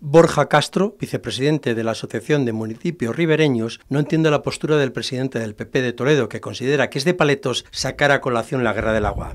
Borja Castro, vicepresidente de la Asociación de Municipios Ribereños, no entiende la postura del presidente del PP de Toledo, que considera que es de paletos sacar a colación la guerra del agua.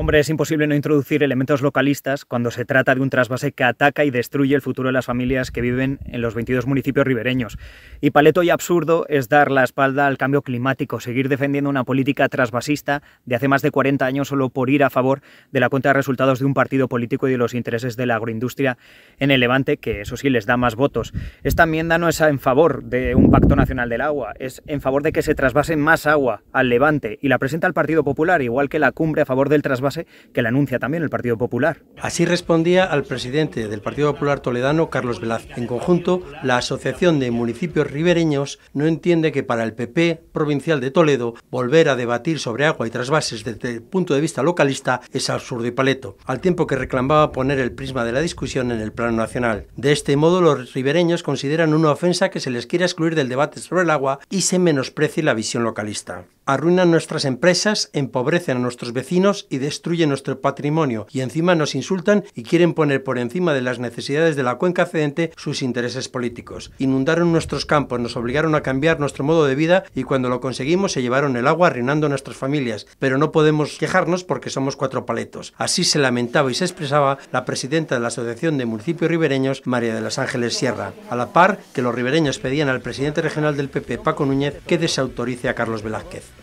Hombre, es imposible no introducir elementos localistas cuando se trata de un trasvase que ataca y destruye el futuro de las familias que viven en los 22 municipios ribereños. Y paleto y absurdo es dar la espalda al cambio climático, seguir defendiendo una política trasvasista de hace más de 40 años solo por ir a favor de la cuenta de resultados de un partido político y de los intereses de la agroindustria en el Levante, que eso sí les da más votos. Esta enmienda no es en favor de un pacto nacional del agua, es en favor de que se trasvase más agua al Levante y la presenta el Partido Popular, igual que la cumbre a favor del trasvase que la anuncia también el Partido Popular. Así respondía al presidente del Partido Popular Toledano, Carlos Velázquez. En conjunto, la Asociación de Municipios Ribereños no entiende que para el PP provincial de Toledo volver a debatir sobre agua y trasvases desde el punto de vista localista es absurdo y paleto, al tiempo que reclamaba poner el prisma de la discusión en el plano nacional. De este modo, los ribereños consideran una ofensa que se les quiera excluir del debate sobre el agua y se menosprecie la visión localista. Arruinan nuestras empresas, empobrecen a nuestros vecinos y destruyen destruye nuestro patrimonio y encima nos insultan y quieren poner por encima de las necesidades de la cuenca cedente sus intereses políticos. Inundaron nuestros campos, nos obligaron a cambiar nuestro modo de vida y cuando lo conseguimos se llevaron el agua arruinando nuestras familias, pero no podemos quejarnos porque somos cuatro paletos. Así se lamentaba y se expresaba la presidenta de la Asociación de Municipios Ribereños, María de los Ángeles Sierra, a la par que los ribereños pedían al presidente regional del PP, Paco Núñez, que desautorice a Carlos Velázquez.